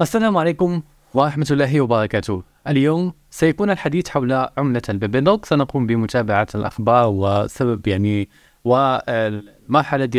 السلام عليكم ورحمة الله وبركاته اليوم سيكون الحديث حول عملة البيبيدوك سنقوم بمتابعة الأخبار وسبب يعني ومرحلة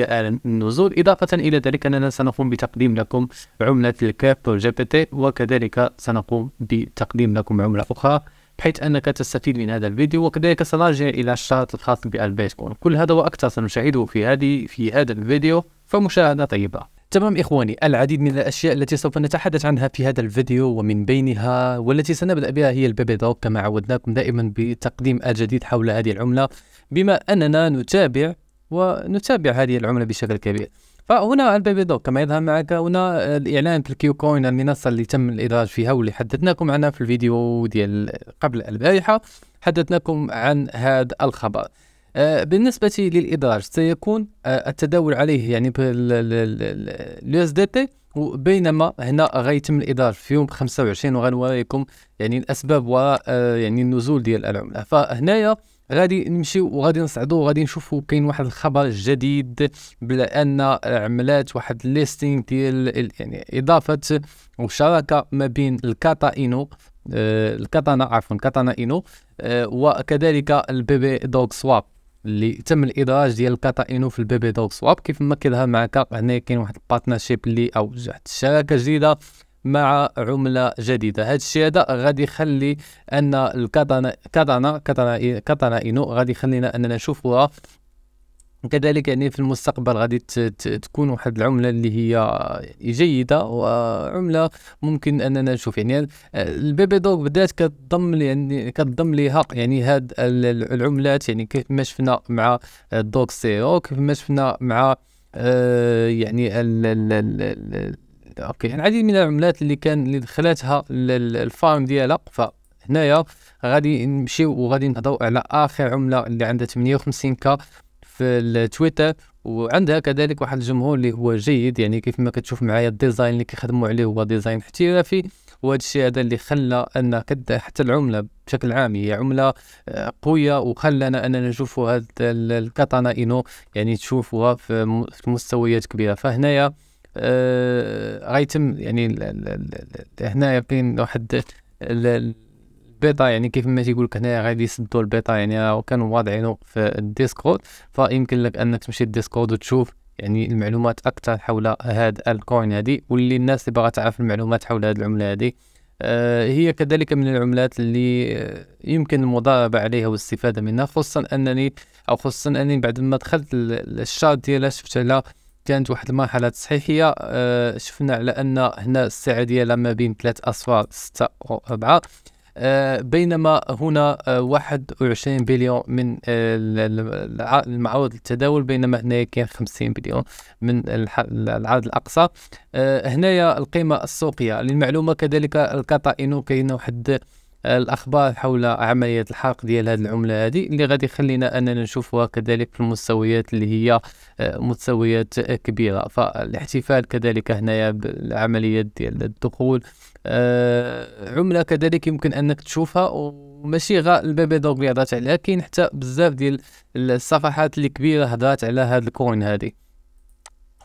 النزول إضافة إلى ذلك أننا سنقوم بتقديم لكم عملة الكاب جي بي تي وكذلك سنقوم بتقديم لكم عملة أخرى بحيث أنك تستفيد من هذا الفيديو وكذلك سنرجع إلى الشرط الخاص بالبيتكوين كل هذا وأكثر سنشاهده في هذه في هذا الفيديو فمشاهدة طيبة تمام إخواني العديد من الأشياء التي سوف نتحدث عنها في هذا الفيديو ومن بينها والتي سنبدأ بها هي البيبي دوك كما عودناكم دائما بتقديم الجديد حول هذه العملة بما أننا نتابع ونتابع هذه العملة بشكل كبير فهنا البيبي دوك كما يظهر معك هنا الإعلان في الكيو كوين المنصة اللي تم الإدراج فيها واللي حدثناكم عنها في الفيديو ديال قبل البارحة حدثناكم عن هذا الخبر آه، بالنسبة للإدراج سيكون آه، التداول عليه يعني باليو اس دي تي وبينما هنا غيتم الادراج في يوم 25 وغنوريكم يعني الاسباب وراء آه، يعني النزول ديال العمله فهنايا غادي نمشي وغادي نصعدو وغادي نشوفو كاين واحد الخبر جديد بلا ان عملات واحد الليستينغ ديال يعني اضافه وشراكه ما بين الكاتا اينو آه الكاتانا عفوا كاتانا اينو آه وكذلك البي بي دوغ سواب اللي تم الادراج ديال الكاتا انو في البيبي دوغ سواب كيف ما كيظهر معك هنا كاين واحد البارتنرشيب اللي او واحد الشراكه جديده مع عمله جديده هذا الشيء هذا غادي يخلي ان الكاتانا كاتانا كاتانا كاتانا اينو غادي يخلينا اننا نشوفوها كذلك يعني في المستقبل غادي تكون واحد العمله اللي هي جيده وعمله ممكن اننا نشوف يعني آه، البيبي دوغ بدات كتضم يعني كتضم ليها يعني هاد العملات يعني كيف ما شفنا مع الدوغ او كيف ما شفنا مع آه، يعني ال ال ال اوكي العديد يعني من العملات اللي كان اللي دخلتها الفارم ديالها فهنايا غادي نمشيو وغادي نهضروا على اخر عمله اللي عندها 58 كا في التويتر وعندها كذلك واحد الجمهور اللي هو جيد يعني كيف ما كتشوف معايا الديزاين اللي كيخدموا عليه هو ديزاين احترافي وهذا الشيء هذا اللي خلى ان حتى العمله بشكل عام هي عمله آه، قويه وخلانا اننا نشوفوا هذا الكاتانا اينو يعني تشوفوها في مستويات كبيره فهنايا غيتم آه، يعني هنايا كاين واحد البيتا يعني كيف ما تيقول لك هنا غادي يسدوا البيتا يعني كانوا واضعينه في الديسكورد فيمكن لك انك تمشي الديسكورد وتشوف يعني المعلومات اكثر حول هاد الكوين هادي واللي الناس اللي باغا تعرف المعلومات حول هاد العمله هادي آه، هي كذلك من العملات اللي يمكن المضاربه عليها والاستفاده منها خصوصا انني او خصوصا انني بعد ما دخلت الشارت ديالها شفت على كانت واحد المرحله تصحيحيه آه، شفنا على ان هنا السعر ديالها ما بين ثلاث اصفار ستة و آه، بينما هنا 21 آه، بليون من المعاود التداول بينما هنايا كاين 50 بليون من العدد الاقصى آه، هنايا القيمه السوقيه للمعلومه كذلك الكطائن كاين واحد الاخبار حول عمليه الحرق ديال هذه العمله هذه اللي غادي يخلينا اننا نشوفها كذلك في المستويات اللي هي مستويات كبيره فالاحتفال كذلك هنايا بالعمليه ديال الدخول آه، عمله كذلك يمكن انك تشوفها وماشي غير البيبي دوغ اللي هضرت عليها كاين حتى بزاف ديال الصفحات الكبيره هضرت على هاد الكوين هادي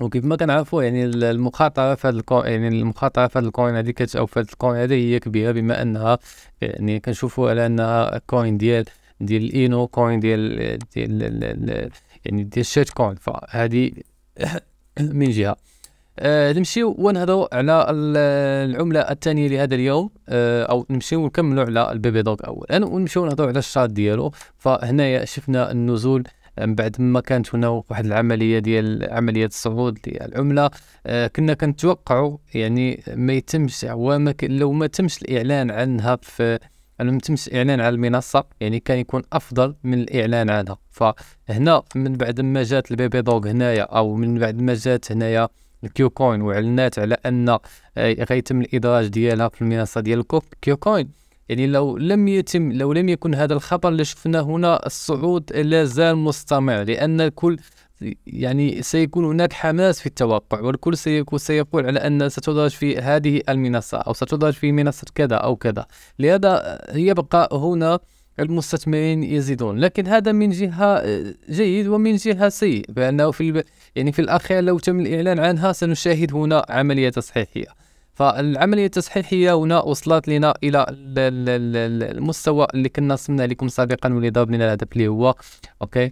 وكيف ما كنعرفوا يعني, يعني المخاطره في هذا الكوين يعني المخاطره في هذا الكوين هذه كت او في هذا الكوين هذه هي كبيره بما انها يعني كنشوفوا على انها كوين ديال ديال الاينو كوين ديال ديال يعني ديال الشيت كوين فهذه من جهه آه نمشيو ونهضروا على العمله الثانيه لهذا اليوم آه او نمشيو ونكملوا على البيبي دوغ اولا ونمشيو نهضروا على الشارت ديالو فهنايا شفنا النزول آه، من بعد ما كانت هنا واحد العمليه ديال عمليه الصعود للعمله آه كنا كنتوقعوا يعني ما يتمش عوامه لو ما تمش الاعلان عنها في انه متمش الاعلان على المنصه يعني كان يكون افضل من الاعلان عنها فهنا من بعد ما جات البيبي دوغ هنايا او من بعد ما جات هنايا الكيو كوين وعلنات على ان غيتم الادراج ديالها في المنصه ديال الكيو كوين يعني لو لم يتم لو لم يكن هذا الخبر اللي شفناه هنا الصعود لا زال مستمر لان الكل يعني سيكون هناك حماس في التوقع والكل سيكون سيقول على ان ستدرج في هذه المنصه او ستدرج في منصه كذا او كذا لهذا يبقى هنا المستثمرين يزيدون لكن هذا من جهه جيد ومن جهه سيء بانه في يعني في الأخير لو تم الإعلان عنها سنشاهد هنا عملية تصحيحية فالعملية التصحيحية هنا وصلت لنا إلى المستوى اللي كنا رسمنا لكم سابقا واللي ضرب لنا الهدف اللي هو أوكي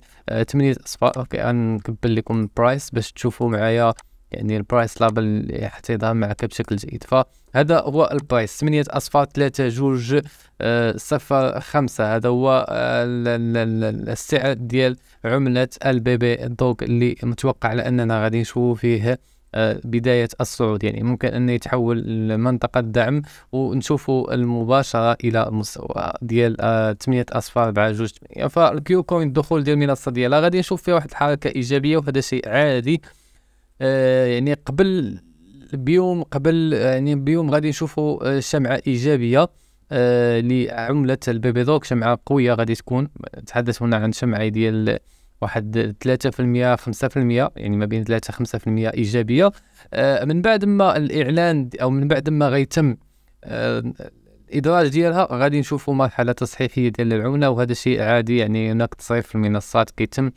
8 آه، أصفار أوكي غنكبل لكم البرايس باش تشوفوا معايا يعني البرايس لابل حتى يظهر معك بشكل جيد فهذا هو البرايس 8 اصفار 3 جوج آه، صفر 5 هذا هو آه، السعر ديال عمله البي بي دوغ اللي متوقع لاننا غادي نشوفو فيه آه، بداية الصعود يعني ممكن أن يتحول لمنطقة دعم ونشوفه المباشرة إلى مستوى ديال 8 أصفار 4 جوج 8 فالكيو كوين الدخول ديال المنصة ديالها غادي نشوف فيها واحد الحركة إيجابية وهذا شيء عادي آه، يعني قبل بيوم قبل يعني بيوم غادي نشوفوا آه، شمعه ايجابيه آه، لعمله البيبي دوك شمعه قويه غادي تكون تحدث هنا عن شمعه ديال واحد 3% 5% يعني ما بين 3 5% ايجابيه من بعد ما الاعلان او من بعد ما غيتم الادراج ديالها غادي نشوفوا مرحله تصحيحيه ديال العمله وهذا شيء عادي يعني هناك تصريف في المنصات كيتم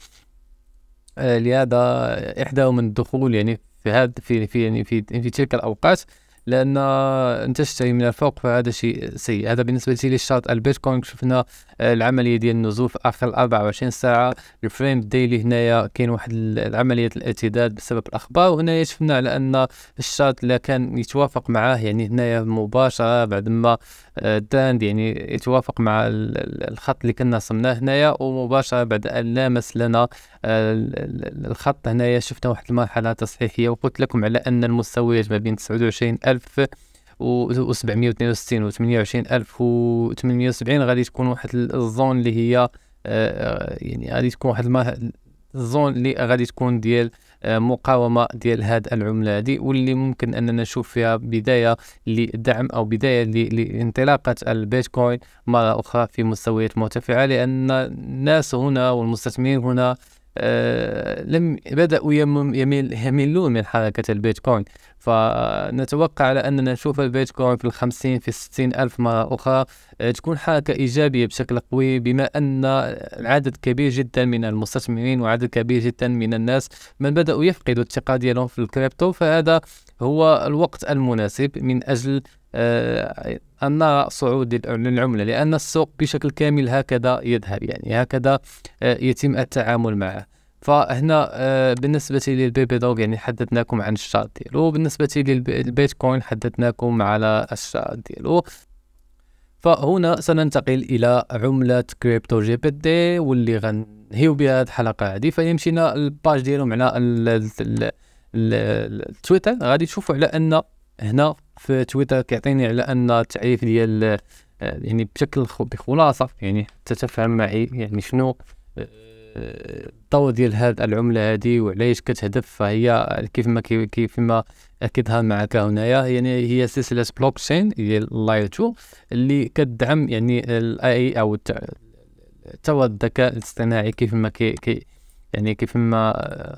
آه، لهذا من الدخول يعني في هذا في في يعني في في تلك الاوقات لان انت تشتري من الفوق فهذا شيء سيء هذا بالنسبه لي للشارت البيتكوين شفنا آه، العمليه ديال النزول في اخر 24 ساعه الفريم ديلي هنايا كاين واحد العمليه الارتداد بسبب الاخبار وهنايا شفنا على ان الشارت لا كان يتوافق معاه يعني هنايا مباشره بعد ما آه، داند يعني يتوافق مع الخط اللي كنا صمناه هنايا ومباشره بعد ان لامس لنا آه، الخط هنايا شفنا واحد المرحله تصحيحيه وقلت لكم على ان المستويات ما بين 29000 و 762 و 28870 غادي تكون واحد الزون اللي هي آه، يعني غادي تكون واحد الزون اللي غادي تكون ديال آه، مقاومه ديال هاد العمله هذه واللي ممكن اننا نشوف فيها بدايه لدعم او بدايه لانطلاقه البيتكوين مره اخرى في مستويات مرتفعه لان الناس هنا والمستثمرين هنا لم بدأوا يميل يميلون من حركة البيتكوين فنتوقع على أننا نشوف البيتكوين في الخمسين في الستين ألف مرة أخرى آه، تكون حركة إيجابية بشكل قوي بما أن عدد كبير جدا من المستثمرين وعدد كبير جدا من الناس من بدأوا يفقدوا الثقة ديالهم في الكريبتو فهذا هو الوقت المناسب من أجل آه، أن نرى صعود للعملة لأن السوق بشكل كامل هكذا يذهب يعني هكذا آه، يتم التعامل معه فهنا آه، بالنسبة للبيبي دوغ يعني حدثناكم عن الشارت ديالو بالنسبة للبيتكوين حدثناكم على الشارت ديالو فهنا سننتقل إلى عملة كريبتو جي بي دي واللي غنهيو بها هاد الحلقة هادي فيمشينا الباج ديالهم على التويتر غادي تشوفوا على أن هنا في تويتر كيعطيني على ان التعريف ديال آه، يعني بشكل بخلاصه يعني حتى تفهم معي يعني شنو آه، الضوء ديال هذه العمله هذه وعلاش كتهدف فهي كيف ما كيف ما اكدها معك هنايا يعني هي سلسله بلوك تشين ديال 2 اللي كتدعم يعني الاي او التوا الذكاء الاصطناعي كيف ما كي, كي يعني كيف ما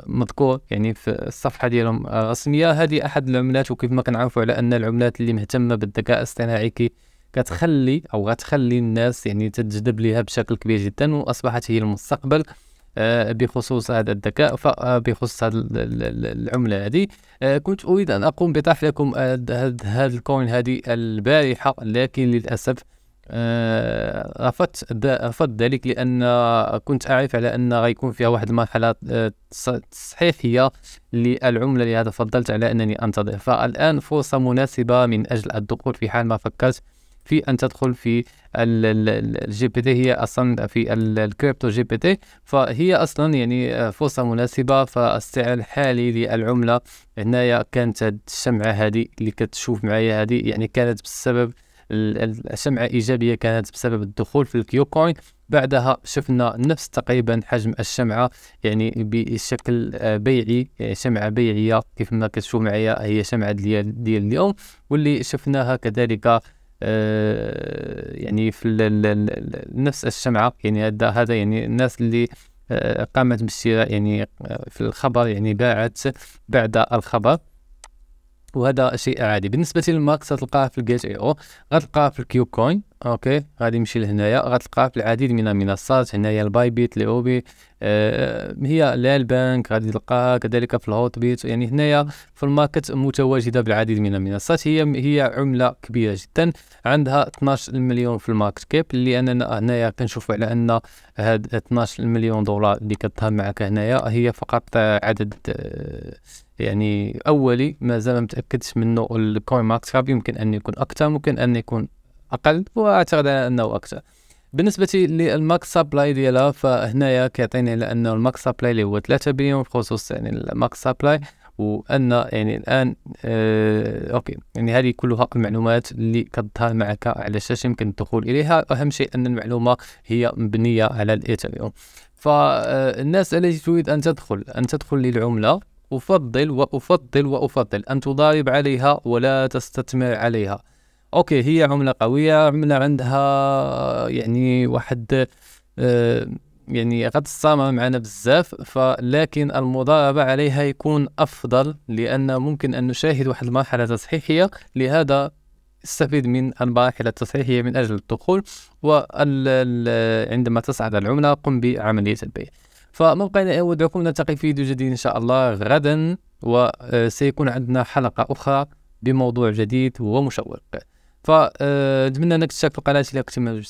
مذكور يعني في الصفحه ديالهم الرسميه آه، هذه احد العملات وكيف ما كنعرفوا على ان العملات اللي مهتمه بالذكاء الاصطناعي كي كتخلي او غتخلي الناس يعني تتجذب ليها بشكل كبير جدا واصبحت هي المستقبل آه، بخصوص هذا الذكاء آه، بخصوص هذه العمله هذه كنت اريد ان اقوم بطرح لكم هذا الكوين هذه البارحه لكن للاسف آه، رفضت رفضت ذلك لان كنت اعرف على ان غيكون فيها واحد المرحله تصحيحيه آه، للعمله لهذا فضلت على انني انتظر فالان فرصه مناسبه من اجل الدخول في حال ما فكرت في ان تدخل في الجي بي تي هي اصلا في الكريبتو جي بي تي فهي اصلا يعني آه، فرصه مناسبه فالسعر الحالي للعمله هنايا كانت الشمعه هذه اللي كتشوف معايا هذه يعني كانت بسبب السمعه ايجابيه كانت بسبب الدخول في الكيو كوين بعدها شفنا نفس تقريبا حجم الشمعه يعني بشكل آه، بيعي شمعه آه، بيعيه كيف ما كتشوف معايا هي شمعه ديال ديال اليوم واللي شفناها كذلك آه، يعني في نفس الشمعه يعني هذا يعني الناس اللي قامت بالشراء يعني في الخبر يعني باعت بعد الخبر وهذا شيء عادي بالنسبه للماكس غتلقاه في الجيت اي او غتلقاه في الكيو كوين اوكي غادي نمشي لهنايا غتلقى في العديد من المنصات هنايا الباي بيت ليوبي آه هي بانك غادي تلقاها كذلك في الهوت بيت يعني هنايا في الماركت متواجده بالعديد من المنصات هي هي عمله كبيره جدا عندها 12 مليون في الماركت كيب اللي اننا هنايا كنشوفوا على ان هاد 12 مليون دولار اللي كتظهر معك هنايا هي فقط عدد آه، يعني اولي مازال ما متاكدش منه الكوين ماركت كاب يمكن ان يكون اكثر ممكن ان يكون اقل واعتقد انه اكثر بالنسبه للماكس سبلاي ديالها فهنايا كيعطيني على انه الماكس سبلاي اللي هو 3 بليون بخصوص يعني الماكس سبلاي وان يعني الان آه اوكي يعني هذه كلها المعلومات اللي كتظهر معك على الشاشه يمكن الدخول اليها اهم شيء ان المعلومه هي مبنيه على الايثريوم فالناس التي تريد ان تدخل ان تدخل للعمله أفضل وأفضل وأفضل أن تضارب عليها ولا تستثمر عليها اوكي هي عمله قويه عمله عندها يعني واحد آه، يعني قد غتصامم معنا بزاف فلكن المضاربة عليها يكون أفضل لأن ممكن أن نشاهد واحد المرحلة تصحيحية لهذا استفيد من المراحل التصحيحية من أجل الدخول وعندما تصعد العملة قم بعملية البيع فموقعنا أودعكم نلتقي في فيديو جديد إن شاء الله غدا وسيكون آه، عندنا حلقة أخرى بموضوع جديد ومشوق فنتمنى آه، انك تشارك في القناه الى كنت ما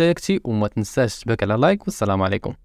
عجبتك وما تنساش تبارك على لايك والسلام عليكم